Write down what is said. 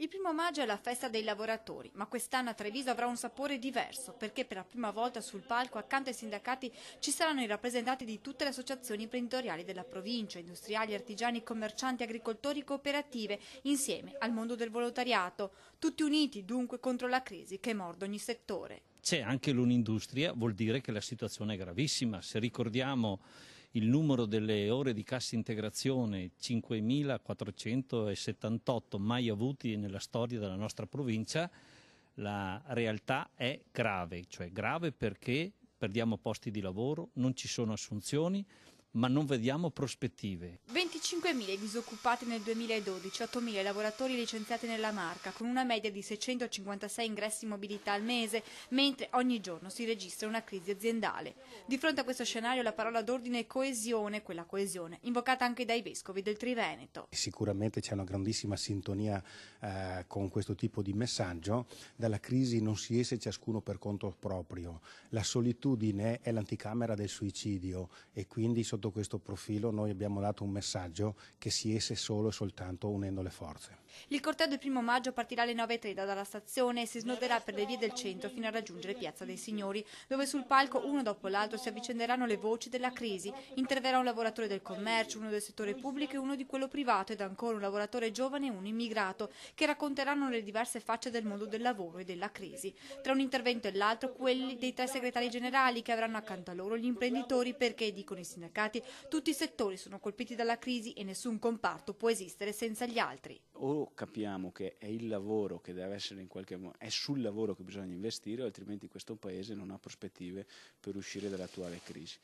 Il primo maggio è la festa dei lavoratori, ma quest'anno a Treviso avrà un sapore diverso, perché per la prima volta sul palco accanto ai sindacati ci saranno i rappresentanti di tutte le associazioni imprenditoriali della provincia, industriali, artigiani, commercianti, agricoltori, cooperative, insieme al mondo del volontariato, tutti uniti dunque contro la crisi che morde ogni settore c'è anche l'unindustria, vuol dire che la situazione è gravissima. Se ricordiamo il numero delle ore di cassa integrazione 5.478 mai avuti nella storia della nostra provincia, la realtà è grave, cioè grave perché perdiamo posti di lavoro, non ci sono assunzioni, ma non vediamo prospettive. 20 25.000 disoccupati nel 2012, 8.000 lavoratori licenziati nella marca, con una media di 656 ingressi in mobilità al mese, mentre ogni giorno si registra una crisi aziendale. Di fronte a questo scenario la parola d'ordine è coesione, quella coesione, invocata anche dai vescovi del Triveneto. Sicuramente c'è una grandissima sintonia eh, con questo tipo di messaggio. Dalla crisi non si esce ciascuno per conto proprio. La solitudine è l'anticamera del suicidio e quindi sotto questo profilo noi abbiamo dato un messaggio maggio che si esse solo e soltanto unendo le forze. Il corteo del primo maggio partirà alle 9.30 dalla stazione e si snoderà per le vie del centro fino a raggiungere Piazza dei Signori, dove sul palco uno dopo l'altro si avvicenderanno le voci della crisi. Interverrà un lavoratore del commercio, uno del settore pubblico e uno di quello privato ed ancora un lavoratore giovane e un immigrato, che racconteranno le diverse facce del mondo del lavoro e della crisi. Tra un intervento e l'altro quelli dei tre segretari generali che avranno accanto a loro gli imprenditori perché, dicono i sindacati, tutti i settori sono colpiti dalla crisi paesi e nessun comparto può esistere senza gli altri. O capiamo che è il lavoro che deve essere in qualche modo, è sul lavoro che bisogna investire, altrimenti questo paese non ha prospettive per uscire dall'attuale crisi.